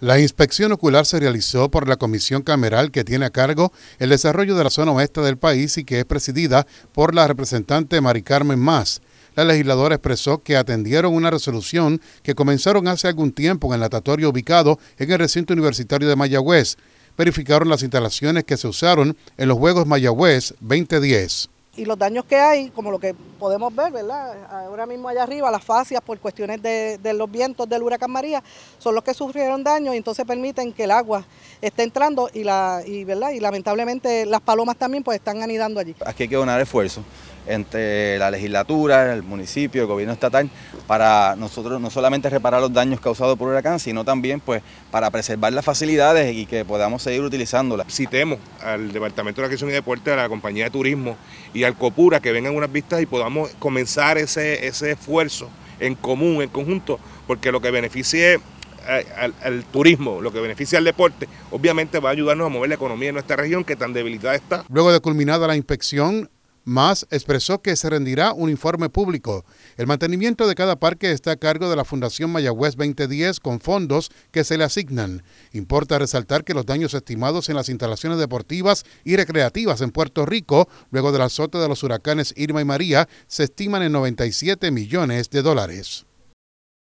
La inspección ocular se realizó por la comisión cameral que tiene a cargo el desarrollo de la zona oeste del país y que es presidida por la representante Mari Carmen Más. La legisladora expresó que atendieron una resolución que comenzaron hace algún tiempo en el atatorio ubicado en el recinto universitario de Mayagüez. Verificaron las instalaciones que se usaron en los Juegos Mayagüez 2010 y los daños que hay, como lo que podemos ver, ¿verdad? Ahora mismo allá arriba, las fascias por cuestiones de, los vientos del huracán María, son los que sufrieron daño y entonces permiten que el agua esté entrando y, la, ¿verdad? y lamentablemente las palomas también pues están anidando allí. Aquí hay que donar esfuerzo entre la legislatura, el municipio, el gobierno estatal, para nosotros no solamente reparar los daños causados por el huracán, sino también pues para preservar las facilidades y que podamos seguir utilizándolas. Citemos al Departamento de Acción y Deporte, a la Compañía de Turismo y al COPURA que vengan unas vistas y podamos comenzar ese, esfuerzo en común, en conjunto, porque lo que beneficie eh, al, turismo, lo que beneficie al deporte, obviamente va a ayudarnos a mover la economía de nuestra región que tan debilitada está. Luego de culminada la inspección, más expresó que se rendirá un informe público. El mantenimiento de cada parque está a cargo de la Fundación Mayagüez 2010 con fondos que se le asignan. Importa resaltar que los daños estimados en las instalaciones deportivas y recreativas en Puerto Rico, luego del azote de los huracanes Irma y María, se estiman en 97 millones de dólares.